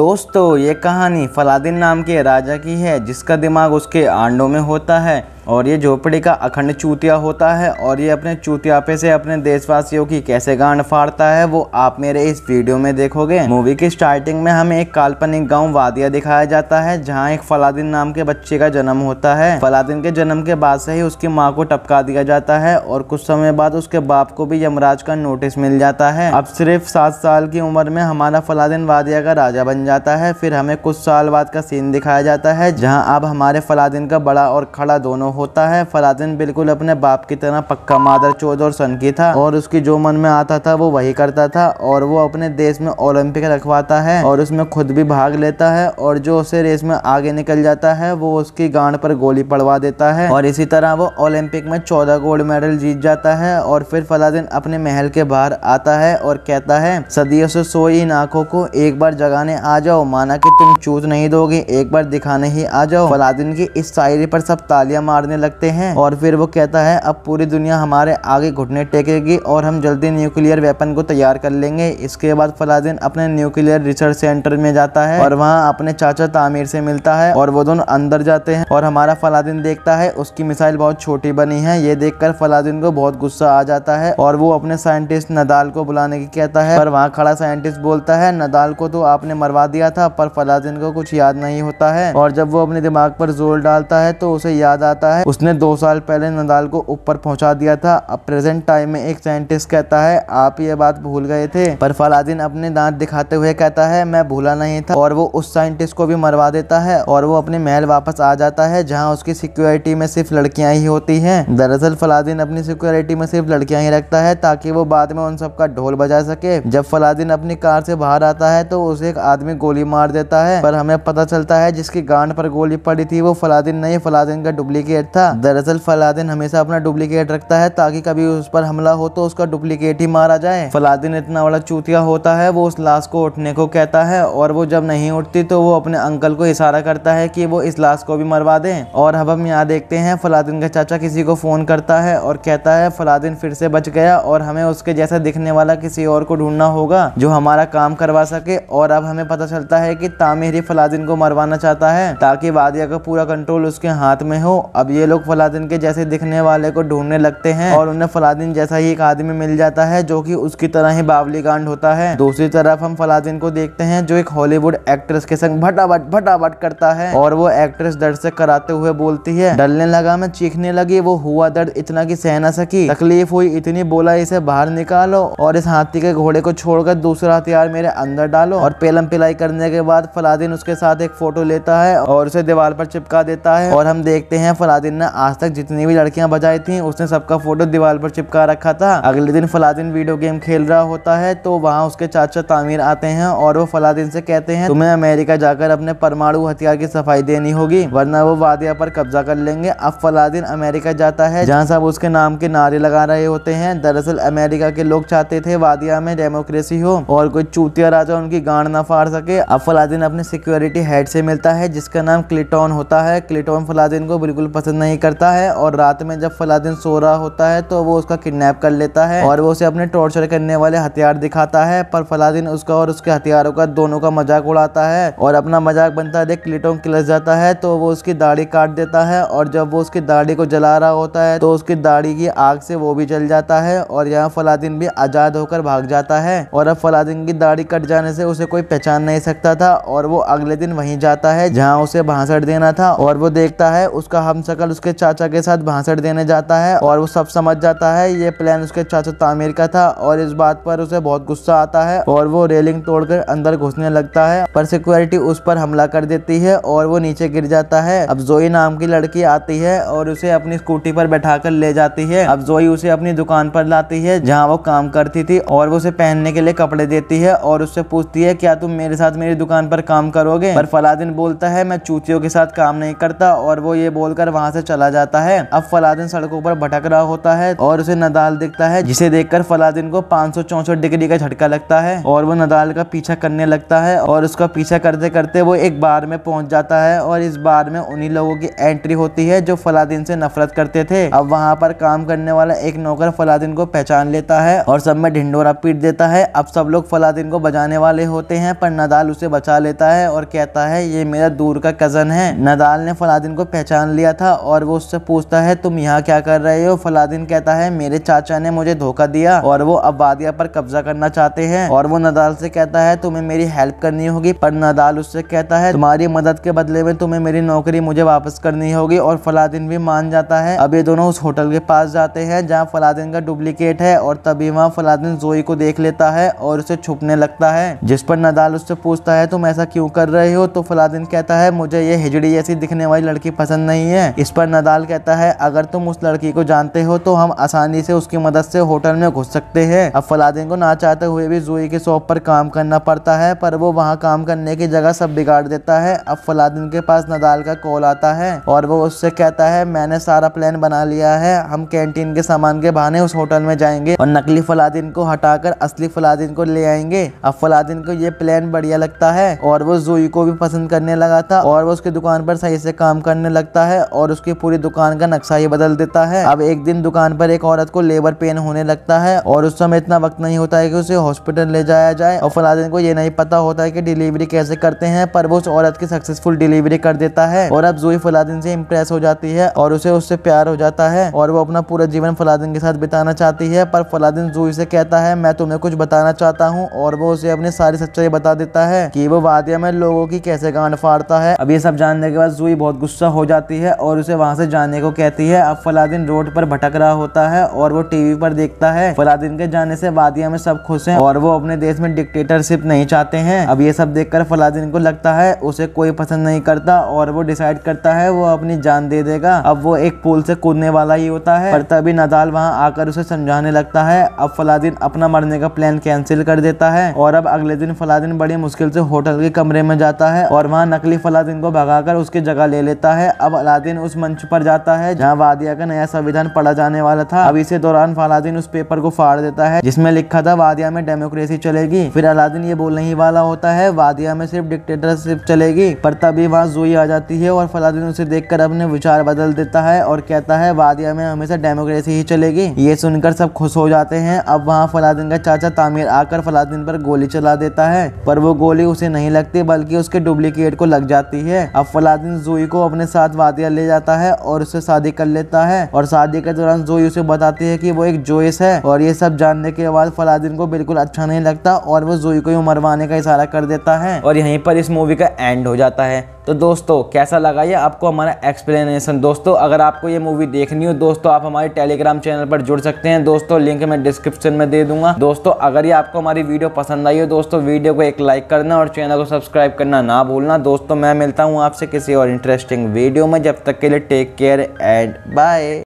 दोस्तों ये कहानी फलादिन नाम के राजा की है जिसका दिमाग उसके आंडों में होता है और ये झोपड़ी का अखंड चूतिया होता है और ये अपने चूतियापे से अपने देशवासियों की कैसे गांड फाड़ता है वो आप मेरे इस वीडियो में देखोगे मूवी की स्टार्टिंग में हमें एक काल्पनिक गाँव वादिया दिखाया जाता है जहाँ एक फलादीन नाम के बच्चे का जन्म होता है फलादीन के जन्म के बाद से ही उसकी माँ को टपका दिया जाता है और कुछ समय बाद उसके बाप को भी यमराज का नोटिस मिल जाता है अब सिर्फ सात साल की उम्र में हमारा फलादीन वादिया का राजा बन जाता है फिर हमें कुछ साल बाद का सीन दिखाया जाता है जहाँ अब हमारे फलादीन का बड़ा और खड़ा दोनों होता है फलादिन बिल्कुल अपने बाप की तरह पक्का मादर चौध और सन की था और उसकी जो मन में आता था वो वही करता था और वो अपने देश में ओलंपिक रखवाता है और उसमें खुद भी भाग लेता है और जो उसे रेस में आगे निकल जाता है वो उसकी गांड पर गोली पड़वा देता है और इसी तरह वो ओलंपिक में चौदह गोल्ड मेडल जीत जाता है और फिर फलादिन अपने महल के बाहर आता है और कहता है सदियों से सोई इन आंखों को एक बार जगाने आ जाओ माना कि तुम चूत नहीं दोगे एक बार दिखाने ही आ जाओ फलादिन की इस शायरी पर सब तालियां मारने करने लगते हैं और फिर वो कहता है अब पूरी दुनिया हमारे आगे घुटने टेकेगी और हम जल्दी न्यूक्लियर वेपन को तैयार कर लेंगे इसके बाद फलादीन अपने न्यूक्लियर रिसर्च सेंटर में जाता है और वहाँ अपने चाचा तामीर से मिलता है और वो दोनों अंदर जाते हैं और हमारा फलादीन देखता है उसकी मिसाइल बहुत छोटी बनी है ये देखकर फलादीन को बहुत गुस्सा आ जाता है और वो अपने साइंटिस्ट नदाल को बुलाने की कहता है पर वहाँ खड़ा साइंटिस्ट बोलता है नदाल को तो आपने मरवा दिया था पर फलादीन को कुछ याद नहीं होता है और जब वो अपने दिमाग पर जोर डालता है तो उसे याद आता कहता है उसने दो साल पहले नदाल को ऊपर पहुंचा दिया था अब प्रेजेंट टाइम में एक साइंटिस्ट कहता है आप ये बात भूल गए थे पर फलादीन अपने दांत दिखाते हुए कहता है मैं भूला नहीं था और वो उस साइंटिस्ट को भी मरवा देता है और वो अपने महल वापस आ जाता है जहाँ उसकी सिक्योरिटी में सिर्फ लड़कियाँ ही होती है दरअसल फलादीन अपनी सिक्योरिटी में सिर्फ लड़कियाँ ही रखता है ताकि वो बाद में उन सबका ढोल बजा सके जब फलादीन अपनी कार से बाहर आता है तो उसे एक आदमी गोली मार देता है पर हमें पता चलता है जिसकी गांड पर गोली पड़ी थी वो फलादीन नहीं फलादीन का डुप्लीकेट डुप्लीकेट था दरअसल फलादिन हमेशा अपना डुप्लीकेट रखता है ताकि कभी उस पर हमला हो तो उसका डुप्लीकेट ही मारा जाए फलादिन इतना बड़ा चूतिया होता है वो उस लाश को उठने को कहता है और वो जब नहीं उठती तो वो अपने अंकल को इशारा करता है की वो इस लाश को भी मरवा दे और अब हम यहाँ देखते हैं फलादिन का चाचा किसी को फ़ोन करता है और कहता है फलादिन फिर से बच गया और हमें उसके जैसा दिखने वाला किसी और को ढूंढना होगा जो हमारा काम करवा सके और अब हमें पता चलता है कि तामिर ही फलादिन को मरवाना चाहता है ताकि वादिया का पूरा कंट्रोल उसके हाथ में हो अब ये लोग फलादीन के जैसे दिखने वाले को ढूंढने लगते हैं और उन्हें फलादीन जैसा ही एक आदमी मिल जाता है जो कि उसकी तरह ही बावली कांड होता है दूसरी तरफ हम फलादीन को देखते हैं जो एक हॉलीवुड एक्ट्रेस के संग भटाभट भटाभट करता है और वो एक्ट्रेस दर्द से कराते हुए बोलती है डलने लगा मैं चीखने लगी वो हुआ दर्द इतना की सह ना सकी तकलीफ हुई इतनी बोला इसे बाहर निकालो और इस हाथी के घोड़े को छोड़कर दूसरा हथियार मेरे अंदर डालो और पेलम पिलाई करने के बाद फलादीन उसके साथ एक फोटो लेता है और उसे दीवार पर चिपका देता है और हम देखते हैं फला फलादीन ने आज तक जितनी भी लड़कियां बजाई थी उसने सबका फोटो दीवार पर चिपका रखा था अगले दिन फलादीन वीडियो गेम खेल रहा होता है तो वहाँ उसके चाचा तामीर आते हैं और वो फलादीन से कहते हैं तुम्हें अमेरिका जाकर अपने परमाणु हथियार की सफाई देनी होगी वरना वो वादिया पर कब्जा कर लेंगे अब फलादीन अमेरिका जाता है जहाँ सब उसके नाम के नारे लगा रहे होते हैं दरअसल अमेरिका के लोग चाहते थे वादिया में डेमोक्रेसी हो और कोई चूतिया राजा उनकी गांड न फाड़ सके अब फलादीन अपने सिक्योरिटी हेड से मिलता है जिसका नाम क्लिटोन होता है क्लिटोन फलादीन को बिल्कुल पसंद पसंद नहीं करता है और रात में जब फलादीन सो रहा होता है तो वो उसका किडनैप कर लेता है और वो उसे अपने टॉर्चर करने वाले हथियार दिखाता है पर फलादीन उसका और उसके हथियारों का दोनों का मजाक उड़ाता है और अपना मजाक बनता देख क्लिटोन किलस जाता है तो वो उसकी दाढ़ी काट देता है और जब वो उसकी दाढ़ी को जला रहा होता है तो उसकी दाढ़ी की आग से वो भी जल जाता है और यहाँ फलादीन भी आज़ाद होकर भाग जाता है और अब फलादीन की दाढ़ी कट जाने से उसे कोई पहचान नहीं सकता था और वो अगले दिन वहीं जाता है जहाँ उसे भाषण देना था और वो देखता है उसका हम सक कल उसके चाचा के साथ भाषण देने जाता है और वो सब समझ जाता है ये प्लान उसके चाचा तामिर का था और इस बात पर उसे बहुत गुस्सा आता है और वो रेलिंग तोड़कर अंदर घुसने लगता है पर सिक्योरिटी उस पर हमला कर देती है और वो नीचे गिर जाता है अब जोई नाम की लड़की आती है और उसे अपनी स्कूटी पर बैठा कर ले जाती है अब जोई उसे अपनी दुकान पर लाती है जहाँ वो काम करती थी और वो उसे पहनने के लिए कपड़े देती है और उससे पूछती है क्या तुम मेरे साथ मेरी दुकान पर काम करोगे पर फलादिन बोलता है मैं चूतियों के साथ काम नहीं करता और वो ये बोलकर वहाँ वहां से चला जाता है अब फलादिन सड़कों पर भटक रहा होता है और उसे नदाल दिखता है जिसे देखकर फलादिन को पाँच डिग्री का झटका लगता है और वो नदाल का पीछा करने लगता है और उसका पीछा करते करते वो एक बार में पहुंच जाता है और इस बार में उन्हीं लोगों की एंट्री होती है जो फलादिन से नफरत करते थे अब वहाँ पर काम करने वाला एक नौकर फलादिन को पहचान लेता है और सब में ढिंडोरा पीट देता है अब सब लोग फलादिन को बजाने वाले होते हैं पर नदाल उसे बचा लेता है और कहता है ये मेरा दूर का कजन है नदाल ने फलादिन को पहचान लिया था और वो उससे पूछता है तुम यहाँ क्या कर रहे हो फलादीन कहता है मेरे चाचा ने मुझे धोखा दिया और वो वादिया पर कब्जा करना चाहते हैं और वो नदाल से कहता है तुम्हें मेरी हेल्प करनी होगी पर नदाल उससे कहता है तुम्हारी मदद के बदले में तुम्हें मेरी नौकरी मुझे वापस करनी होगी और फलादीन भी मान जाता है अब ये दोनों उस होटल के पास जाते हैं जहाँ फलादीन का डुप्लीकेट है और तभी वहाँ फलादीन जोई को देख लेता है और उसे छुपने लगता है जिस पर नदाल उससे पूछता है तुम ऐसा क्यों कर रहे हो तो फलादीन कहता है मुझे ये हिजड़ी जैसी दिखने वाली लड़की पसंद नहीं है इस पर नदाल कहता है अगर तुम उस लड़की को जानते हो तो हम आसानी से उसकी मदद से होटल में घुस सकते हैं अब फलादीन को ना चाहते हुए भी जुई के शॉप पर काम करना पड़ता है पर वो वहाँ काम करने की जगह सब बिगाड़ देता है अब फलादीन के पास नदाल का कॉल आता है और वो उससे कहता है मैंने सारा प्लान बना लिया है हम कैंटीन के सामान के बहाने उस होटल में जाएंगे और नकली फलादीन को हटाकर असली फलादीन को ले आएंगे अब फलादीन को ये प्लान बढ़िया लगता है और वो जुई को भी पसंद करने लगा था और वो उसकी दुकान पर सही से काम करने लगता है और और उसकी पूरी दुकान का नक्शा ही बदल देता है अब एक दिन दुकान पर एक औरत को लेबर पेन होने लगता है और उस समय इतना वक्त नहीं होता है कि उसे हॉस्पिटल ले जाया जाए और फलादिन को ये नहीं पता होता है कि डिलीवरी कैसे करते हैं पर वो उस औरत की सक्सेसफुल डिलीवरी कर देता है और अब जूही फलादिन से इम्प्रेस हो जाती है और उसे उससे प्यार हो जाता है और वो अपना पूरा जीवन फलादिन के साथ बिताना चाहती है पर फलादिन जूही से कहता है मैं तुम्हें कुछ बताना चाहता हूँ और वो उसे अपनी सारी सच्चाई बता देता है कि वो वादिया में लोगों की कैसे गांड फाड़ता है अब ये सब जानने के बाद जूही बहुत गुस्सा हो जाती है और उसे वहाँ से जाने को कहती है अब फलादीन रोड पर भटक रहा होता है और वो टीवी पर देखता है फलादीन के जाने से वादिया में सब खुश हैं और वो अपने देश में डिक्टेटरशिप नहीं चाहते हैं अब ये सब देखकर फलादीन को लगता है उसे कोई पसंद नहीं करता और वो डिसाइड करता है वो अपनी जान दे देगा अब वो एक पुल से कूदने वाला ही होता है पर तभी नदाल वहाँ आकर उसे समझाने लगता है अब फलादीन अपना मरने का प्लान कैंसिल कर देता है और अब अगले दिन फलादीन बड़ी मुश्किल से होटल के कमरे में जाता है और वहाँ नकली फलादीन को भगाकर उसकी जगह ले लेता है अब अलादीन उस उस मंच पर जाता है जहाँ वादिया का नया संविधान पढ़ा जाने वाला था अब इसी दौरान फलादीन उस पेपर को फाड़ देता है जिसमे लिखा था वादिया में डेमोक्रेसी चलेगी फिर अलादीन ये बोलने ही वाला होता है वादिया में सिर्फ डिक्टेटरशिप चलेगी पर तभी वहाँ जुई आ जाती है और फलादीन उसे देख अपने विचार बदल देता है और कहता है वादिया में हमेशा डेमोक्रेसी ही चलेगी ये सुनकर सब खुश हो जाते हैं अब वहाँ फलादीन का चाचा तामिर आकर फलादीन पर गोली चला देता है पर वो गोली उसे नहीं लगती बल्कि उसके डुप्लीकेट को लग जाती है अब फलादीन जुई को अपने साथ वादिया ले जाता जाता है और उसे शादी कर लेता है और शादी के दौरान जोई उसे बताती है कि वो एक जोइस है और ये सब जानने के बाद फलादीन को बिल्कुल अच्छा नहीं लगता और वो जोई को मरवाने का इशारा कर देता है और यहीं पर इस मूवी का एंड हो जाता है तो दोस्तों कैसा लगा ये आपको हमारा एक्सप्लेनेशन दोस्तों अगर आपको ये मूवी देखनी हो दोस्तों आप हमारे टेलीग्राम चैनल पर जुड़ सकते हैं दोस्तों लिंक मैं डिस्क्रिप्शन में दे दूंगा दोस्तों अगर ये आपको हमारी वीडियो पसंद आई हो दोस्तों वीडियो को एक लाइक करना और चैनल को सब्सक्राइब करना ना भूलना दोस्तों मैं मिलता हूँ आपसे किसी और इंटरेस्टिंग वीडियो में जब तक के till take care and bye